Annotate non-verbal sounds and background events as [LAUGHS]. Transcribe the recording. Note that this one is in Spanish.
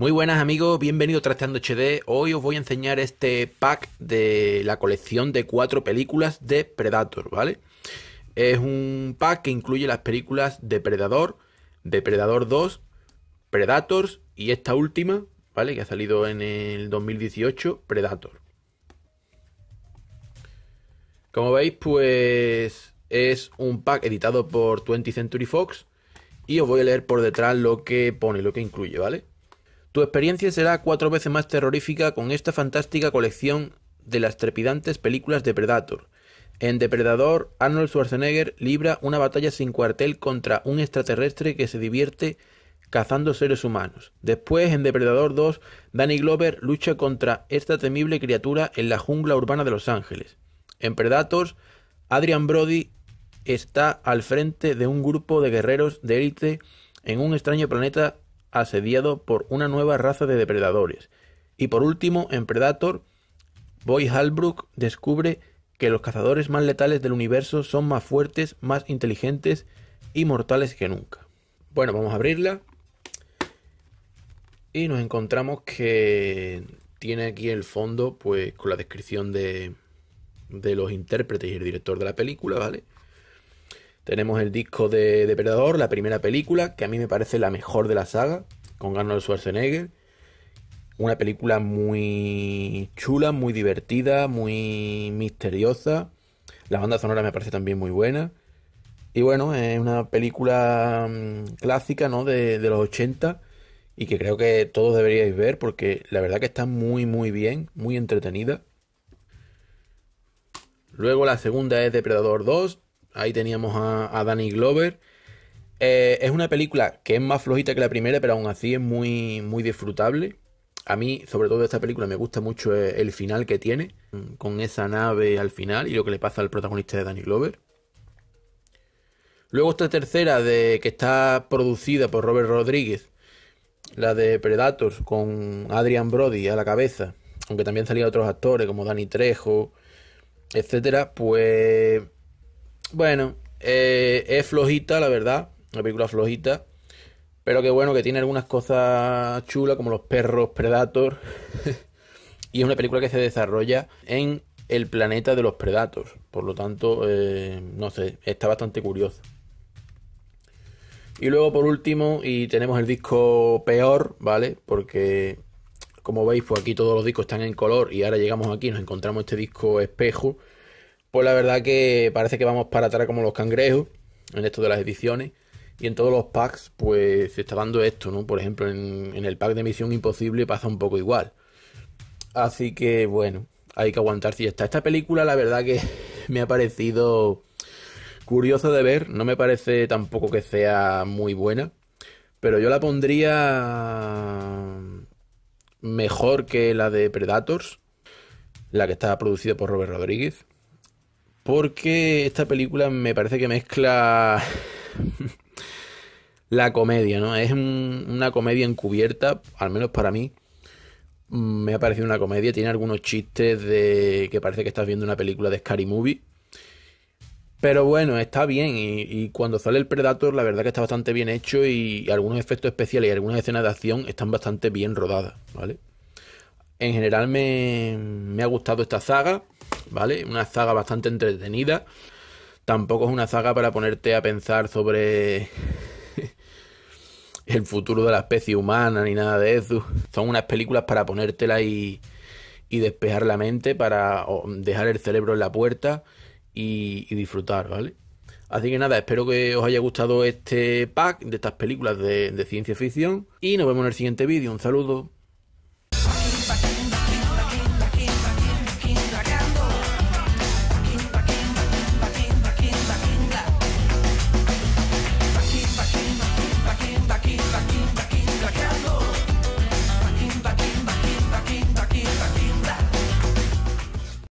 Muy buenas amigos, bienvenidos a Trasteando HD. Hoy os voy a enseñar este pack de la colección de cuatro películas de Predator, ¿vale? Es un pack que incluye las películas de Depredador, Depredador 2, Predators y esta última, ¿vale? Que ha salido en el 2018, Predator. Como veis, pues es un pack editado por 20th Century Fox y os voy a leer por detrás lo que pone, lo que incluye, ¿vale? Su experiencia será cuatro veces más terrorífica con esta fantástica colección de las trepidantes películas de Predator. En Depredador, Arnold Schwarzenegger libra una batalla sin cuartel contra un extraterrestre que se divierte cazando seres humanos. Después, en Depredador 2, Danny Glover lucha contra esta temible criatura en la jungla urbana de Los Ángeles. En Predators, Adrian Brody está al frente de un grupo de guerreros de élite en un extraño planeta asediado por una nueva raza de depredadores. Y por último, en Predator, Boy Halbrook descubre que los cazadores más letales del universo son más fuertes, más inteligentes y mortales que nunca. Bueno, vamos a abrirla. Y nos encontramos que tiene aquí el fondo, pues con la descripción de, de los intérpretes y el director de la película, ¿vale? Tenemos el disco de Depredador, la primera película, que a mí me parece la mejor de la saga, con Arnold Schwarzenegger. Una película muy chula, muy divertida, muy misteriosa. La banda sonora me parece también muy buena. Y bueno, es una película mm, clásica, ¿no? De, de los 80 y que creo que todos deberíais ver porque la verdad que está muy, muy bien, muy entretenida. Luego la segunda es Depredador 2, Ahí teníamos a, Danny Glover. Eh, es una película que es más flojita que la primera, pero aún así es muy, muy disfrutable. A mí, sobre todo de esta película, me gusta mucho eh, el final que tiene, con esa nave al final y lo que le pasa al protagonista de Danny Glover. Luego esta tercera, de, que está producida por Robert Rodríguez, la de Predators, con Adrian Brody a la cabeza, aunque también salían otros actores como Danny Trejo, etcétera, pues bueno, eh, es flojita, la verdad. Una película flojita. Pero que bueno, que tiene algunas cosas chulas, como los perros Predator. [LAUGHS] y es una película que se desarrolla en el planeta de los Predators. Por lo tanto, eh, no sé, está bastante curioso. Y luego por último, y tenemos el disco peor, ¿vale? Porque como veis, pues aquí todos los discos están en color y ahora llegamos aquí, nos encontramos este disco espejo pues la verdad que parece que vamos para atrás como los cangrejos en esto de las ediciones. Y en todos los packs, pues se está dando esto, ¿no? Por ejemplo, en, el pack de Misión Imposible pasa un poco igual. Así que, bueno, hay que aguantar si está. Esta película, la verdad que [LAUGHS] me ha parecido curioso de ver. No me parece tampoco que sea muy buena. Pero yo la pondría mejor que la de Predators, la que está producida por Robert Rodríguez porque esta película me parece que mezcla [LAUGHS] la comedia, ¿no? Es una comedia encubierta, al menos para mí. Mm, me ha parecido una comedia, tiene algunos chistes de que parece que estás viendo una película de Scary Movie. Pero bueno, está bien. Y, cuando sale el Predator, la verdad que está bastante bien hecho. Y, algunos efectos especiales y algunas escenas de acción están bastante bien rodadas, ¿vale? En general me ha gustado esta saga. ¿vale? Una saga bastante entretenida. Tampoco es una saga para ponerte a pensar sobre [LAUGHS] el futuro de la especie humana ni nada de eso. Son unas películas para ponértela y, y despejar la mente, para dejar el cerebro en la puerta y, disfrutar, ¿vale? Así que nada, espero que os haya gustado este pack de estas películas de ciencia ficción y nos vemos en el siguiente vídeo. Un saludo.